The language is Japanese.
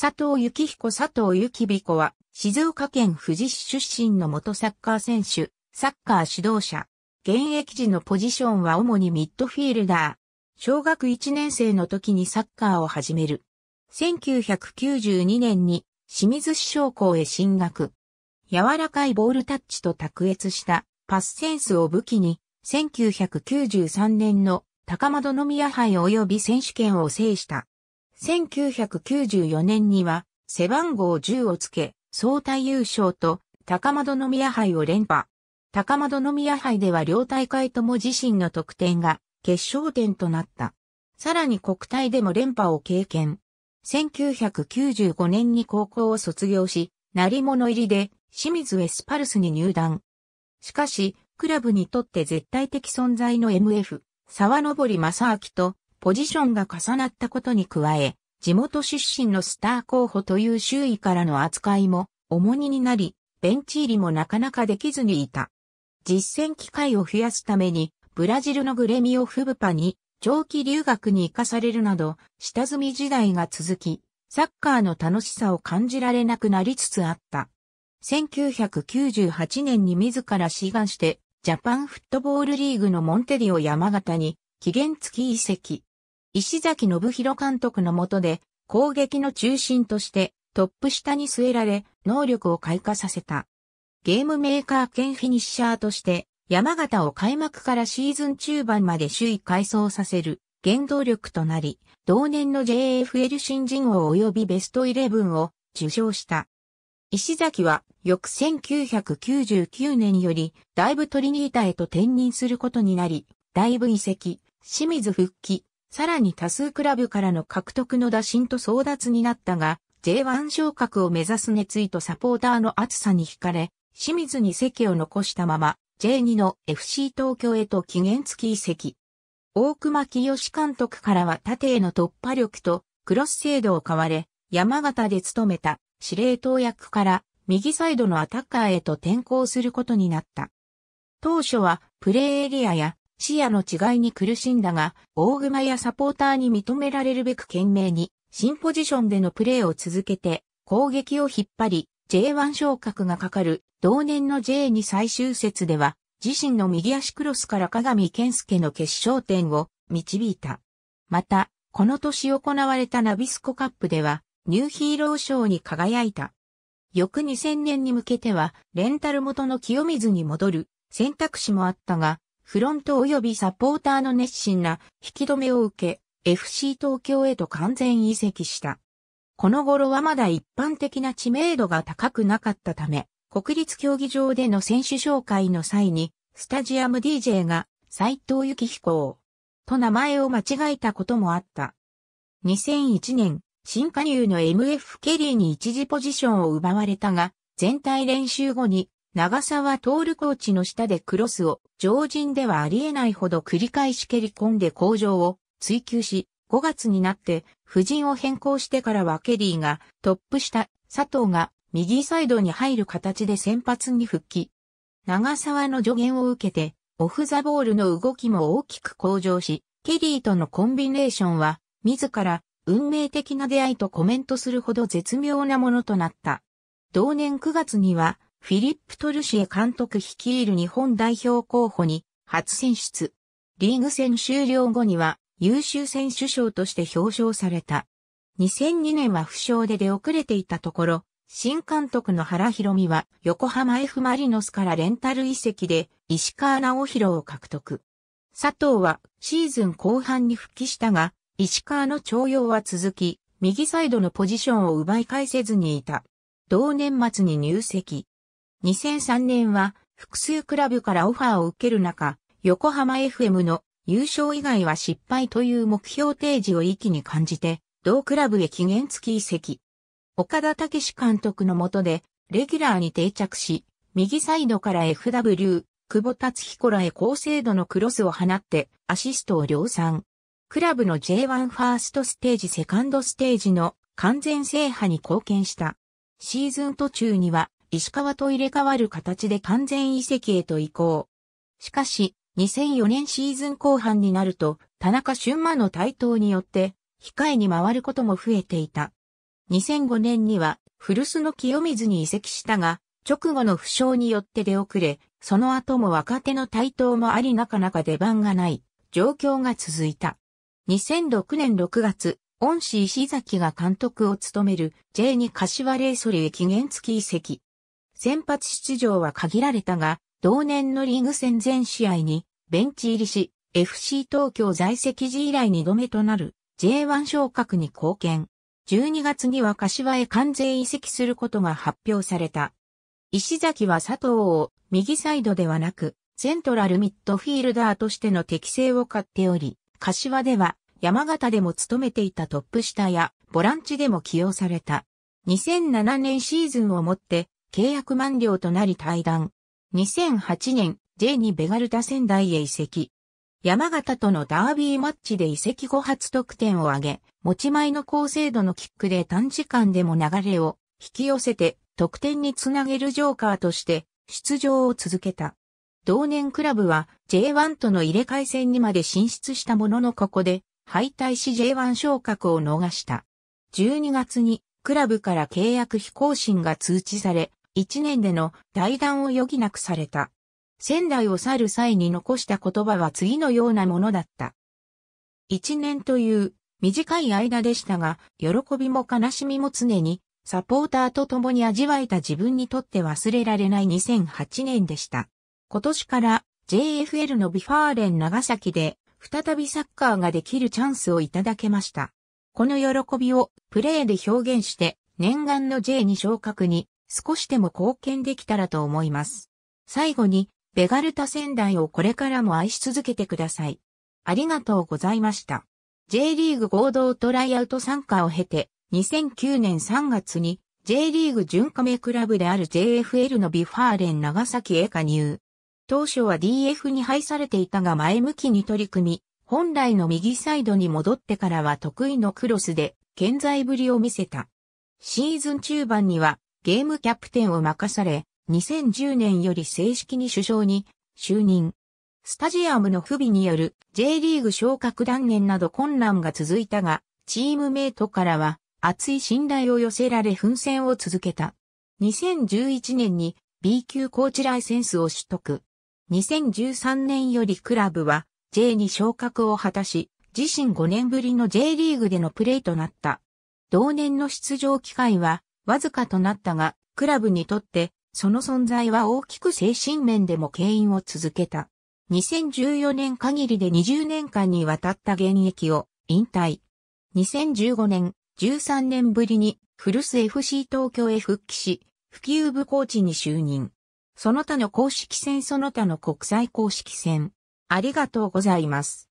佐藤幸彦佐藤幸彦は、静岡県富士市出身の元サッカー選手、サッカー指導者。現役時のポジションは主にミッドフィールダー。小学1年生の時にサッカーを始める。1992年に清水市商工へ進学。柔らかいボールタッチと卓越したパスセンスを武器に、1993年の高円宮杯及び選手権を制した。1994年には背番号10をつけ、総体優勝と高円宮杯を連覇。高円宮杯では両大会とも自身の得点が決勝点となった。さらに国体でも連覇を経験。1995年に高校を卒業し、成物入りで清水エスパルスに入団。しかし、クラブにとって絶対的存在の MF、沢登正明とポジションが重なったことに加え、地元出身のスター候補という周囲からの扱いも重荷になり、ベンチ入りもなかなかできずにいた。実戦機会を増やすために、ブラジルのグレミオ・フブパに長期留学に行かされるなど、下積み時代が続き、サッカーの楽しさを感じられなくなりつつあった。1998年に自ら志願して、ジャパンフットボールリーグのモンテディオ山形に期限付き移籍。石崎信弘監督の下で、攻撃の中心としてトップ下に据えられ、能力を開花させた。ゲームメーカー兼フィニッシャーとして、山形を開幕からシーズン中盤まで首位改装させる原動力となり、同年の JFL 新人王及びベストイレブンを受賞した。石崎は翌1999年より、ダイブトリニータへと転任することになり、ダイブ移籍、清水復帰、さらに多数クラブからの獲得の打診と争奪になったが、J1 昇格を目指す熱意とサポーターの熱さに惹かれ、清水に席を残したまま、J2 の FC 東京へと期限付き移籍。大熊清監督からは縦への突破力とクロス精度を買われ、山形で務めた司令塔役から右サイドのアタッカーへと転向することになった。当初はプレーエリアや視野の違いに苦しんだが、大熊やサポーターに認められるべく懸命に、新ポジションでのプレーを続けて、攻撃を引っ張り、J1 昇格がかかる、同年の J2 最終節では、自身の右足クロスから鏡健介の決勝点を導いた。また、この年行われたナビスコカップでは、ニューヒーロー賞に輝いた。翌2000年に向けては、レンタル元の清水に戻る選択肢もあったが、フロント及びサポーターの熱心な引き止めを受け、FC 東京へと完全移籍した。この頃はまだ一般的な知名度が高くなかったため、国立競技場での選手紹介の際に、スタジアム DJ が斎藤幸彦を、と名前を間違えたこともあった。2001年、新加入の MF ケリーに一時ポジションを奪われたが、全体練習後に長沢徹コーチの下でクロスを常人ではありえないほど繰り返し蹴り込んで向上を追求し、5月になって夫人を変更してからはケリーがトップした佐藤が右サイドに入る形で先発に復帰。長沢の助言を受けてオフザボールの動きも大きく向上し、ケリーとのコンビネーションは自ら運命的な出会いとコメントするほど絶妙なものとなった。同年9月にはフィリップ・トルシエ監督率いる日本代表候補に初選出。リーグ戦終了後には優秀選手賞として表彰された。2002年は負傷で出遅れていたところ、新監督の原博美は横浜 F マリノスからレンタル移籍で石川直弘を獲得。佐藤はシーズン後半に復帰したが、石川の徴用は続き、右サイドのポジションを奪い返せずにいた。同年末に入籍。2003年は複数クラブからオファーを受ける中、横浜 FM の優勝以外は失敗という目標提示を気に感じて、同クラブへ期限付き移籍。岡田武史監督の下で、レギュラーに定着し、右サイドから FW、久保達彦らへ高精度のクロスを放って、アシストを量産。クラブの J1 ファーストステージセカンドステージの完全制覇に貢献した。シーズン途中には石川と入れ替わる形で完全移籍へと移行。しかし、2004年シーズン後半になると、田中俊馬の台頭によって、控えに回ることも増えていた。2005年には、古巣の清水に移籍したが、直後の負傷によって出遅れ、その後も若手の台頭もありなかなか出番がない状況が続いた。2006年6月、恩師石崎が監督を務める J2 柏レイソリへ期限付き移籍。先発出場は限られたが、同年のリーグ戦全試合にベンチ入りし、FC 東京在籍時以来2度目となる J1 昇格に貢献。12月には柏へ関税移籍することが発表された。石崎は佐藤を右サイドではなく、セントラルミッドフィールダーとしての適性を買っており、柏では山形でも務めていたトップ下やボランチでも起用された。2007年シーズンをもって契約満了となり退団。2008年、J2 ベガルタ仙台へ移籍。山形とのダービーマッチで移籍後初得点を挙げ、持ち前の高精度のキックで短時間でも流れを引き寄せて得点につなげるジョーカーとして出場を続けた。同年クラブは J1 との入れ替え戦にまで進出したもののここで敗退し J1 昇格を逃した。12月にクラブから契約非更新が通知され、1年での代談を余儀なくされた。仙台を去る際に残した言葉は次のようなものだった。1年という短い間でしたが、喜びも悲しみも常にサポーターと共に味わえた自分にとって忘れられない2008年でした。今年から JFL のビファーレン長崎で再びサッカーができるチャンスをいただけました。この喜びをプレーで表現して念願の J に昇格に少しでも貢献できたらと思います。最後に、ベガルタ仙台をこれからも愛し続けてください。ありがとうございました。J リーグ合同トライアウト参加を経て、2009年3月に J リーグ準加盟クラブである JFL のビファーレン長崎へ加入。当初は DF に配されていたが前向きに取り組み、本来の右サイドに戻ってからは得意のクロスで健在ぶりを見せた。シーズン中盤にはゲームキャプテンを任され、2010年より正式に首相に就任。スタジアムの不備による J リーグ昇格断念など混乱が続いたが、チームメイトからは厚い信頼を寄せられ奮戦を続けた。2011年に B 級コーチライセンスを取得。2013年よりクラブは J に昇格を果たし、自身5年ぶりの J リーグでのプレーとなった。同年の出場機会はわずかとなったが、クラブにとって、その存在は大きく精神面でも牽引を続けた。2014年限りで20年間にわたった現役を引退。2015年、13年ぶりに古巣 FC 東京へ復帰し、普及部コーチに就任。その他の公式戦その他の国際公式戦。ありがとうございます。